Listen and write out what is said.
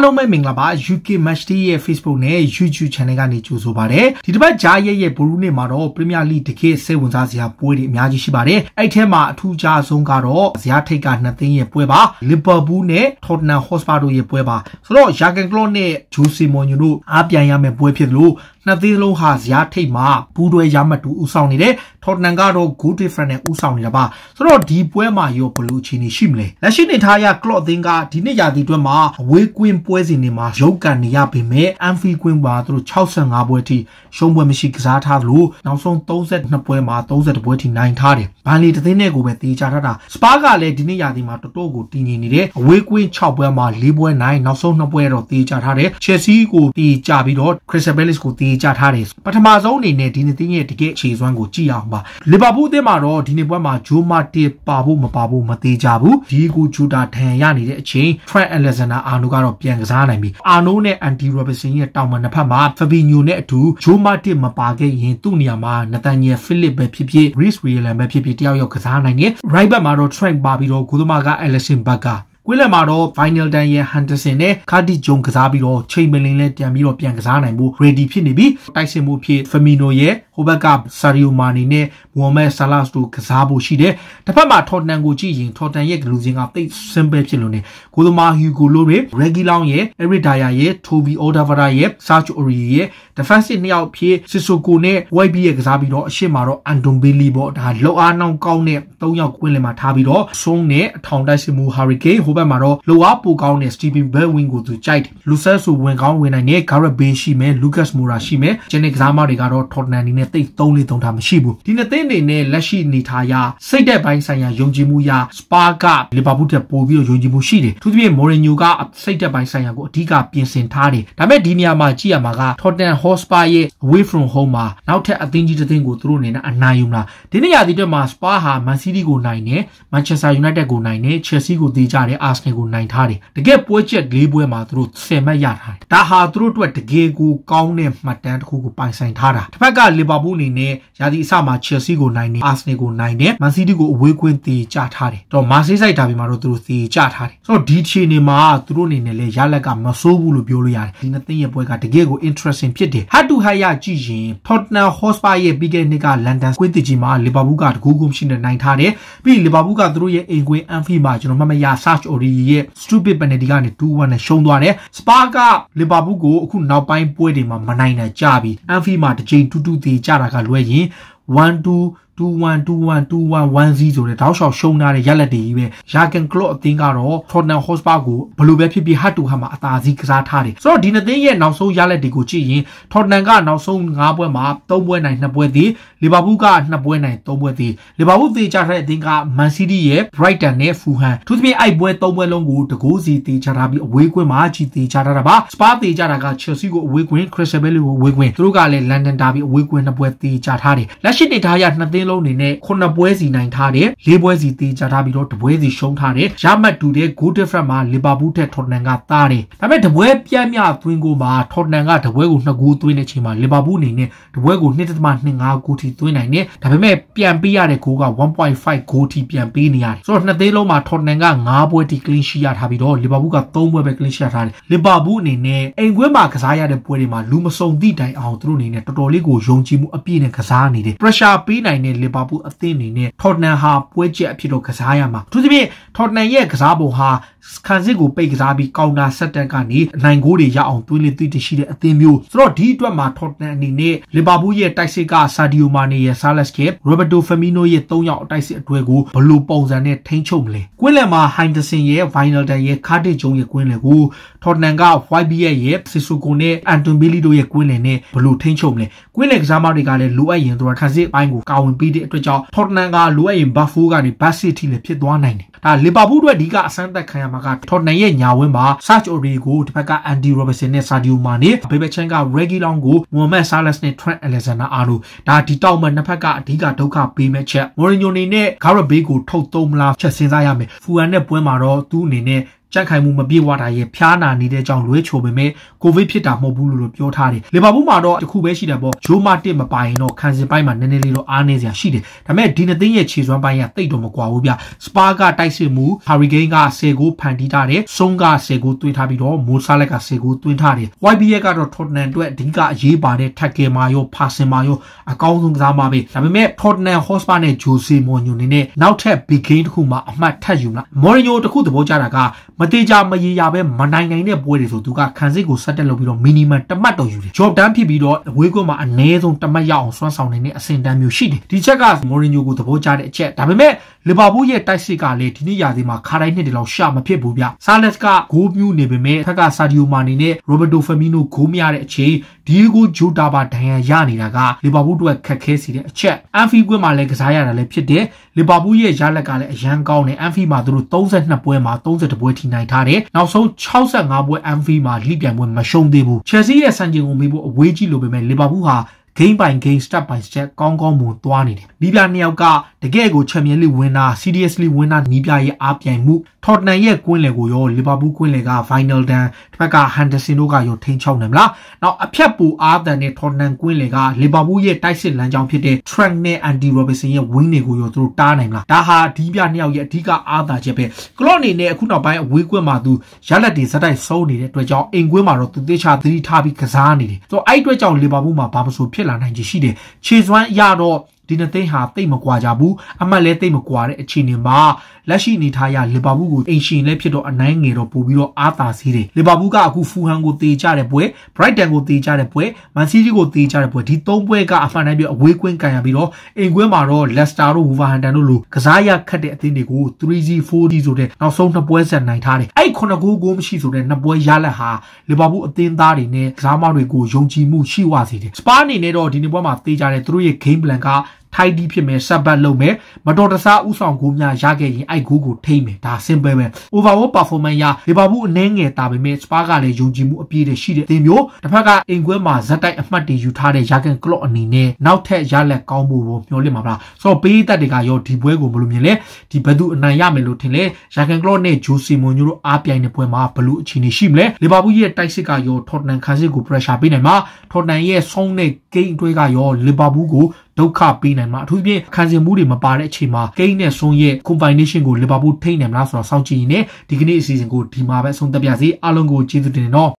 အားလုံးပဲမင်္ဂလာပါ UK Match Day ရဲ့ Facebook နဲ့ YouTube Channel ကနေကြိုဆိုပါရစေဒီတစ်ပတ်ဂျာရဲ့ရဲ့ဘူရူးနေ့မှာတော့ Premier League တကယ်စိတ်ဝင်စားစရာပွဲတွေအများကြီးရှိပါတယ်အဲ့ထဲမှာအထူးခြားဆုံးကတော့ဇယားထိပ်ကနှစ်သိန်းရဲ့ပွဲပါ Liverpool နဲ့ Tottenham Hotspur တို့ရဲ့ပွဲပါဆိုတော့ Jurgen Klopp နဲ့ Jose Mourinho တို့အားပြိုင်ရမယ့်ပွဲဖြစ်လို့နှစ်သီးလုံးဟာဇယားထိပ်မှာဘူးတွဲရမတူဦးဆောင်နေတယ်ထော်တနန်ကတော့ good different နဲ့ဦးဆောင်နေတာပါဆိုတော့ဒီပွဲမှာရောဘလို့အခြေအနေရှိမလဲလက်ရှိနေထားရ clock အသင်းကဒီနှစ်ရာသီအတွက်မှာအဝေးကွင်းပွဲစဉ်တွေမှာရုပ်ကန်နေရပေမဲ့ Anfield ကွင်းပါသူတို့65ပွဲထိရှုံးပွဲမရှိကစားထားလို့နောက်ဆုံး32ပွဲမှာ32ပွဲထိနိုင်ထားတယ်ဘန်လီတသင်းနဲ့ကိုပဲတေးချထားတာစပါကလည်းဒီနေ့ရာသီမှာတော်တော်ကိုတည်ငြိမ်နေတယ်အဝေးကွင်း6ပွဲမှာ4ပွဲနိုင်နောက်ဆုံး2ပွဲတော့တေးချထားတယ် Chelsea ကိုတေးချပြီးတော့ Crystal Palace ကိုတေးရေချထားတယ်ပထမဆုံးအနေနဲ့ဒီနှစ်သင်းရဲ့တကယ့်ခြေစွမ်းကိုကြည့်အောင်ပါလီဗာပူးအသင်းမှာတော့ဒီနှစ်ပွဲမှာဂျိုမာတီပါဖို့မပါဖို့မသေးကြဘူးဒီကူဂျူတာထန်ရနေတဲ့အချိန်ထရက်အလက်ဇန်ဒါအာနိုကတော့ပြန်ကစားနိုင်ပြီအာနိုနဲ့အန်တီရောဘဆင်ရဲ့တောင်ပံနှစ်ဖက်မှာဖဗီညိုနဲ့အတူဂျိုမာတီမပါခဲ့ရင်သူ့နေရာမှာနသန်ယယ်ဖိလစ်ပဲဖြစ်ဖြစ်ရစ်ရီလန်ပဲဖြစ်ဖြစ်တယောက်ယောက်ကစားနိုင်တယ်ရိုက်ဘက်မှာတော့ထရက်ပါပြီးတော့ဂိုသမာကအလက်ဆင်ဘတ်ကာကွေးလက်မှာတော့ Vinyl Dan ရန် Henderson နဲ့ Cardi Jones ကစားပြီးတော့ချိန်မလင်းလဲပြန်ပြီးတော့ပြန်ကစားနိုင်ဖို့ ready ဖြစ်နေပြီတိုက်စင်မှုဖြစ် Firmino ရဲ့ိုဘက်ကဆာရီယိုမာနီနဲ့မူဟမ္မက်ဆာလာစ်တို့ကစားဖို့ရှိတယ်။တစ်ဖက်မှာထော်တန်ကိုကြည့်ရင်ထော်တန်ရဲ့ဂလူဇင်ကသိပ် simple ဖြစ်လို့ ਨੇ ကိုသမာဟီူဂိုလိုတွေရေဂီလောင်ရဲ့အရစ်ဒါယာရဲ့ထိုဘီအော်ဒါဗရာရဲ့ဆာချိုရီရဲ့ defensive နှစ်ယောက်ဖြစ်ဆစ်ဆိုကိုနဲ့ YB ရဲ့ကစားပြီးတော့အရှင်းမှာတော့အန်ဒွန်ဘီလီပေါ့ဒါလောက်အားနှောင်းကောင်းတဲ့၃ယောက်ကွင်းလင်မှာထားပြီးတော့ဆုံးနဲ့အထောင်တိုက်စစ်မှုဟာရီကိန်းဟိုဘက်မှာတော့လောက်အားပိုကောင်းတဲ့ Steven Berwin ကိုသူကြိုက်တယ်လူဆဲဆိုဝင်ကောင်းဝင်နိုင်တဲ့ Gareth Bale ရှိမယ် Lucas Moura ရှိမယ်ဂျန်နစ်ကစားမတွေကတော့ Tottenham နေနဲ့သိပ်သုံးလေးသုံးထားမရှိဘူးဒီနှစ်သိန်းအနေနဲ့လက်ရှိအနေထားအရစိတ်သက်ပိုင်းဆိုင်ရာယုံကြည်မှုအရစပါကလီဗာပူးထက်ပိုပြီးတော့ယုံကြည်မှုရှိတယ်သူတို့ပြင်မော်ရီညိုကစိတ်သက်ပိုင်းဆိုင်ရာကိုအဓိကပြင်ဆင်ထားတယ်ဒါပေမဲ့ဒီနေရာမှာကြည့်ရမှာက Tottenham Hotspur ရဲ့ away from home မှာနောက်ထပ်အသင်းကြီးတစ်သင်းကိုသူတို့အနေနဲ့အနိုင်ယူမလားဒီနေရာဒီအတွက်မှာ Spa ဟာ Man City ကိုနိုင်တယ် Manchester United ကိုနိုင်တယ် Chelsea ကိုသေးကြတယ် Arsenal ကိုနိုင်ထားတယ်တကယ်ပွဲချက်၄ပွဲမှာသူတို့10မှတ်ရထားတယ်ဒါဟာသူတို့အတွက်တကယ်ကိုကောင်းတဲ့မှတ်တမ်းတစ်ခုကိုပိုင်ဆိုင်ထားတာတစ်ဖက်က Liverpool ဘူးအနေနဲ့ရာသီအစမှာ Chelsea ကိုနိုင်တယ် Arsenal ကိုနိုင်တယ် Man City ကိုအဝေးခွင့်တေချထားတယ်တော့ Marseille ဆိုင်ဒါပေမှာတော့သူတို့တေချထားတယ်ဆိုတော့ဒီခြေနေမှာသူတို့အနေနဲ့လည်းရလက်ကမဆိုးဘူးလို့ပြောလို့ရတယ်ဒီနှစ်သိန်းရဲ့ပွဲကတကယ်ကို interesting ဖြစ်တယ် Head to Head ရကြည့်ရင် Tottenham Hotspur ရဲ့ပြီးခဲ့တဲ့နှစ်က London ကွင်းတစ်ကြီးမှာ Liverpool ကတကူးကူးမရှိနဲ့နိုင်ထားတယ်ပြီး Liverpool ကသူတို့ရဲ့အိမ်ကွင်း Anfield မှာကျွန်တော်မှတ်မရ Serge Aurier ရဲ့ stupid penalty ကနေ2-1နဲ့ရှုံးသွားတယ် Spurs က Liverpool ကိုအခုနောက်ပိုင်းပွဲတွေမှာမနိုင်တာကြပြီ Anfield မှာတစ်ကြိမ်တူးတူးတေချ 1, 2, 2-1 2-1 2-1 1-0ဆိုတဲ့တောက်လျှောက်ရှုံးထားတဲ့ရလက်တွေကြီးပဲရာဂန်ကလော့အသင်းကတော့ Tottenham Hotspur ကိုဘယ်လိုပဲဖြစ်ဖြစ်ဟတ်တူဟတ်မှာအသာစီးကစားထားတယ်ဆိုတော့ဒီနှစ်သင်းရဲ့နောက်ဆုံးရလက်တွေကိုကြည့်ရင် Tottenham ကနောက်ဆုံး5ပွဲမှာ3ပွဲနိုင်2ပွဲသေး Liverpool က2ပွဲနိုင်3ပွဲသေး Liverpool သေချာတဲ့အသင်းက Man City ရဲ့ Brighton နဲ့ Fulham သူသဖြင့်အဲ့ပွဲ3ပွဲလုံးကိုတကိုးစီသေချာထားပြီးအဝေးကွင်းမှာကြီးသေချာထားတာပါ Spurs သေချာတာက Chelsea ကိုအဝေးကွင်း Crystal Palace ကိုအဝေးကွင်းသူတို့ကလည်း London Derby အဝေးကွင်း2ပွဲသေချာထားတယ်လက်ရှိနေသားရနှစ်သင်းလုံးအနေနဲ့9ပွဲစီနိုင်ထားတယ်၄ပွဲစီတေချထားပြီးတော့တပွဲစီရှုံးထားတယ်ရမှတ်တူတဲ့ goal difference မှာလီဗာပူးထက်ထော်တန်ကတားတယ်ဒါပေမဲ့တပွဲပြန့်မြသွင်းကိုမှာထော်တန်ကတပွဲကို2ဂိုးသွင်းတဲ့ချိန်မှာလီဗာပူးအနေနဲ့တပွဲကို1.25ဂိုးထိသွင်းနိုင်တယ်ဒါပေမဲ့ပြန်ပေးရတဲ့ဂိုးက1.5ဂိုးထိပြန်ပေးနေရတယ်ဆိုတော့နှစ်သေးလုံးမှာထော်တန်က9ပွဲထိ clean sheet ရထားပြီးတော့လီဗာပူးက3ပွဲပဲ clean sheet ရထားတယ်လီဗာပူးအနေနဲ့အိမ်ကွင်းမှာကစားရတဲ့ပွဲတွေမှာလူမဆုံသည့်တိုင်အောင်သူတို့အနေနဲ့တော်တော်လေးကိုယုံကြည်မှုအပြည့်နဲ့ကစားနေတယ် pressure ပေးနိုင်တဲ့နဲ့လီဗာပူးအသင်းအနေနဲ့ထော်တနမ်ဟာပွဲကျက်အဖြစ်လို့ကစားရမှာသူသဖြင့်ထော်တနမ်ရဲ့ကစားပုံဟာခံစစ်ကိုပိတ်ကစားပြီးကောင်တာဆက်တက်ကနေနိုင်ဂိုးတွေရအောင်တွေးလေသိတရှိတဲ့အသင်းမျိုးဆိုတော့ဒီအတွက်မှာထော့တန်အနေနဲ့လီဗာပူးရဲ့တိုက်စစ်ကဆာဒီယိုမာနီရဲ့ဆာလက်စ်ကရောဘတ်တိုဖမီနိုရဲ့၃ယောက်တိုက်စစ်အတွဲကိုဘလို့ပုံစံနဲ့ထိန်းချုပ်မလဲကွင်းလယ်မှာဟိုင်ဒဆင်ရဲ့ဗိုင်နယ်တန်ရဲ့ကာတစ်ဂျုံရဲ့ကွင်းလယ်ကိုထော့တန်က YBS ရဲ့ဆီဆူကိုနဲ့အန်တွန်ဘီလီတို့ရဲ့ကွင်းလယ်နဲ့ဘလို့ထိန်းချုပ်မလဲကွင်းလယ်ကစားမတွေကလည်းလိုအပ်ရင်သူကခံစစ်ပိုင်းကိုကာဝင်ပေးတဲ့အတွက်ကြောင့်ထော့တန်ကလိုအပ်ရင်ဘတ်ဖိုးကနေဘတ်စစ်ထိလည်းဖြစ်သွားနိုင်တယ်ဒါလီဗာပူးအတွက်ဒီကအစမ်းသက်ခံရမှာကထော်နန်ရဲ့ညာဝင်းမှာ Serge Aurier ကိုဒီဘက်က Andy Robertson နဲ့ Sadio Mane ဘေးဘက်ချမ်းက Reguilon ကို Mohamed Salah နဲ့ Trent Alexander-Arnold ဒါဒီတောက်မှနှစ်ဖက်ကအဓိကဒုက္ခပေးမဲ့ချက် Mourinho အနေနဲ့ Gareth Bale ကိုထုတ်သုံးမလားချက်စဉ်းစားရမယ်။ Fuan နဲ့ပွဲမှာတော့သူ့အနေနဲ့ကြန့်ခိုင်မှုမပြေဝတာရဲ့ဖျားနာနေတဲ့အကြောင်းလွဲချိုပေမဲ့ကိုဗစ်ဖြစ်တာမဟုတ်ဘူးလို့ပြောထားတယ်။လီဗာပူးမှာတော့တခုပဲရှိတာပေါ့ဂျိုးမာတစ်မပိုင်တော့ခံစစ်ပိုင်းမှာနည်းနည်းလေးတော့အားနေစရာရှိတယ်။ဒါပေမဲ့ဒီနှစ်သိန်းရဲ့ခြေစွမ်းပိုင်းကတိတ်တော့မကွာဘူးဗျ။စပါကတိုက်စစ်မှုဟာရီဂိန်းက10ကိုဖန်တီးထားတယ်။ဆုံးက10ကိုသွင်းထားပြီးတော့မိုဆာလက်က10ကိုသွင်းထားတယ်။ YBF ကတော့ထော်တနန်အတွက်အဓိကအရေးပါတဲ့ထက်ကယ်မာရောဖာစင်မာရောအကောင်းဆုံးကစားမပဲ။ဒါပေမဲ့ထော်တနန်ဟော့စပါနဲ့ဂျိုစီမွန်ညိုနေနဲ့နောက်ထပ်ဘီဂိန်းတစ်ခုမှအမှတ်ထပ်ယူလာ။မော်ရီညိုတစ်ခုသဘောကျတာကမတိကြမရေရပဲမနိုင်နိုင်တဲ့ပွဲတွေဆိုသူကခံစစ်ကိုဆက်တက်လုပ်ပြီးတော့ minimum တမတ်တော့ယူတယ်။ job done ဖြစ်ပြီးတော့အဝေးကွင်းမှာအနည်းဆုံးတမတ်ရအောင်စွမ်းဆောင်နိုင်တဲ့အဆင့်တန်းမျိုးရှိတယ်။ဒီချက်ကမော်ရီညိုကိုသဘောကျတဲ့အချက်ဒါပေမဲ့လီဗာပူးရဲ့တိုက်စစ်ကလည်းဒီနေ့ရာသီမှာခါတိုင်းနှစ်တလောက်ရှာမဖြစ်ဘူးဗျ။ဆာလက်စ်ကဂိုးပြူးနေပေမဲ့ဖက်ကဆာဒီယိုမာနီနဲ့ရိုဘတ်တိုဖမီနိုဂိုးမရတဲ့အချိန်ဒီဂိုဂျိုတာပါဒဏ်ရာရနေတာကလီဗာပူးအတွက်ခက်ခဲစီတဲ့အချက်အန်ဖီကွင်းမှာလည်းကစားရတာလည်းဖြစ်တယ်။လီဗာပူးရဲ့ရလက်ကလည်းအရန်ကောင်းတယ်။အန်ဖီမှာသူတို့32ပွဲမှာ32ပွဲထိနိုင်ထားတယ်။နောက်ဆုံး65ပွဲ MV မှာလိပြန်ပွဲမရှုံးသေးဘူး။ Chelsea ရဲ့စံချိန်ကိုမေးဖို့အဝေးကြီးလိုပေမဲ့ Liverpool ဟာ game by game step by step ကောင်းကောင်းမွန်သွားနေတယ်နီးပြနှစ်ယောက်ကတကယ်ကို Champions League winner seriously winner နီးပြရဲ့အားပြိုင်မှု Tottenham ရဲ့ကွင်းလယ်ကိုရော Liverpool ကွင်းလယ်က final တန်းတစ်ဖက်က Henderson တို့ကရောထိန်းချုပ်နေမလားနောက်အဖြတ်ပူအားတန်တဲ့ Tottenham ကွင်းလယ်က Liverpool ရဲ့တိုက်စစ်လမ်းကြောင်းဖြစ်တဲ့ Trent နဲ့ Andy Robertson ရဲ့ wing တွေကိုရောသူတို့တားနိုင်မလားဒါဟာဒီပြနှစ်ယောက်ရဲ့အဓိကအားသာချက်ပဲ Klopp အနေနဲ့အခုနောက်ပိုင်းအဝေးကွင်းမှာသူရလက်တွေဇက်တိုက်ဆုံးနေတဲ့အတွက်ကြောင့်အိမ်ကွင်းမှာတော့သူသေချာသတိထားပြီးကစားနေတယ်ဆိုတော့အဲ့အတွက်ကြောင့် Liverpool မှာဘာမဆိုဖြစ်ဖြစ်လာနိုင်ခြေရှိတယ်ခြေစွမ်းရတော့ဒီနှစ်သိန်းဟာတိတ်မကွာကြဘူးအမှတ်လည်းတိတ်မကွာတဲ့အခြေအနေမှာလက်ရှိအနေထားရလီဗာပူးကိုအင်ရှင်လည်းဖြစ်တော့အနိုင်ငယ်တော့ပို့ပြီးတော့အားသာစေးတယ်လီဗာပူးကအခုဖူဟန်ကိုတေးကြတဲ့ပွဲ Brighton ကိုတေးကြတဲ့ပွဲ Man City ကိုတေးကြတဲ့ပွဲဒီ၃ပွဲကအမှန်တမ်းပြောအဝေးကွင်းကန်ရပြီးတော့အင်ကွင်းမှာတော့ Leicester တို့ Wolverhampton တို့လိုကစားရခတ်တဲ့အသင်းတွေကို 3G 4G ဆိုတဲ့နောက်ဆုံးနှစ်ပွဲဆက်နိုင်ထားတယ်အဲ့ခုနှစ်ဂိုးကိုမရှိဆိုတဲ့နှစ်ပွဲရလက်ဟာလီဗာပူးအသင်းသားတွေနဲ့ကစားမတွေကိုယုံကြည်မှုရှိဝစေတယ်စပါအနေနဲ့တော့ဒီနှစ်ပွဲမှာတေးကြတဲ့သူတို့ရဲ့ game plan ကထိုက်တီးဖြစ်မယ်ဆက်ဘတ်လုပ်မယ်မတော်တဆဥဆောင်ဂိုးများရခဲ့ရင်အဲ့ဂိုးကိုထိမ့်မယ်ဒါ simple ပဲ overall performance ရလီဗာပူးအနည်းငယ်တာပေမဲ့စပါကလည်းယုံကြည်မှုအပြည့်နဲ့ရှိတဲ့တင်မျိုးတစ်ဖက်ကအင်ကွဲမှာဇက်တိုက်အမှတ်တွေယူထားတဲ့ရာကန်ကလော့အနေနဲ့နောက်ထပ်ရလက်ကောင်းဖို့မျှော်လင့်မှာပါဆိုတော့ပေးသက်တွေကရောဒီပွဲကိုဘယ်လိုမြင်လဲဒီဘသူအနိုင်ရမယ်လို့ထင်လဲရာကန်ကလော့နဲ့ဂျိုစီမွန်ညိုတို့အားပြိုင်တဲ့ပွဲမှာဘယ်လိုအခြေအနေရှိမလဲလီဗာပူးရဲ့တိုက်စစ်ကရောထော့တန်ခန်းစစ်ကို pressure ပေးနိုင်မှာထော့တန်ရဲ့ဆုံးတဲ့ဂိမ်းအတွဲကရောလီဗာပူးကိုဒုက္ခပေးနိုင်မှာအထူးဖြင့်ခံစင်မှုတွေမပါတဲ့အချိန်မှာကိန်းနဲ့ဆွန်ရဲ့ combination ကိုလီဗာပူးထိနိုင်မလားဆိုတော့စောင့်ကြည့်နေဒီကနေ့အစီအစဉ်ကိုဒီမှာပဲဆုံးသက်ပါရစေအားလုံးကိုကျေးဇူးတင်တော့